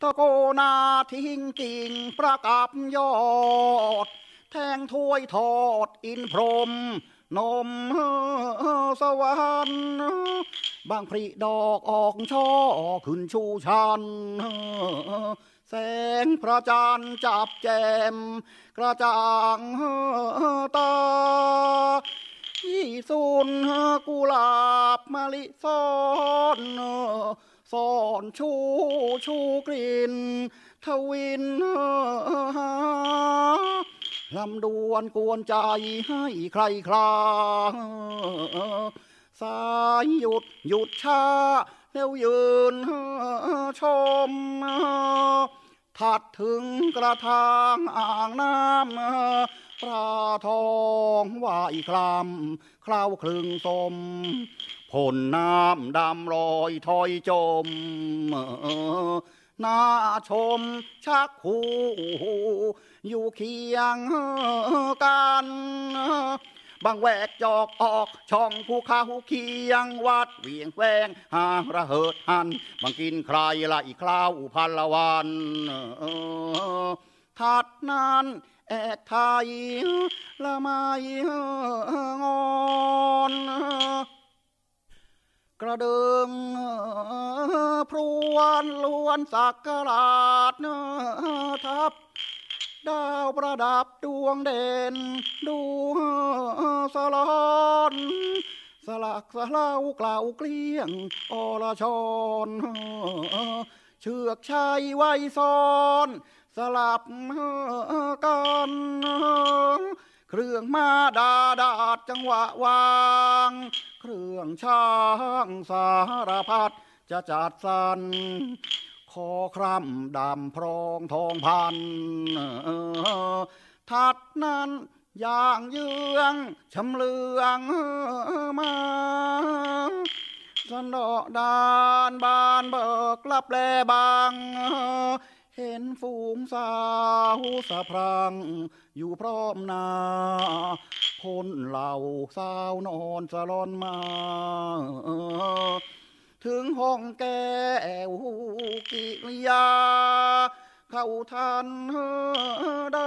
ตะโกนาทิ้งกิ่งประกับยอด แทงถ้วยทอดอินพรมนมสวรรค์บางพริดอกออกช่อขึ้นชูชัน แสงพระจันทร์จับแจมกระจ่างตาสุนกุหลาบมะลิซ้อนซอนชูชูกลิ่นทวินลำดวนกวนใจให้ใครคลาสายหยุดหยุดชาแล้วยืนชมถัดถึงกระทางอ่างน้ำปลาทองว่ายคลำคล้าวคลึงสมผลน้ำดำลอยถอยจมน่าชมชักหูอยู่เคียงกันบางแวกจอกออก ช่องภูเขาหูเคียงวัด เวียงแวง หางระเหิดหัน บางกินใครละอีคราวอุพันละวันทัดนั้น แอกไทย ละไมงอน กระเดิงพรวนล้วนสักกราดทับ้าประดับดวงเด่นดูสลอน สลักสลาวกล่าวเกลี้ยงอรชน เชือกชายไว้ซ้อน สลับกันเครื่องมาดาดาดจังหวะวาง เครื่องช่างสารพัดจะจัดสรรคอคร่ำดำพรองทองพัน ทัดนั้นอย่างเยืองชำเลือง มาสนอดานบานเบิกลับแลบางเห็นฝูงสาวสะพรังอยู่พร้อมนาคนเหล่าสาวนอนสะลอนมาถึงห้องแก้วกิริยา เข้าทันได้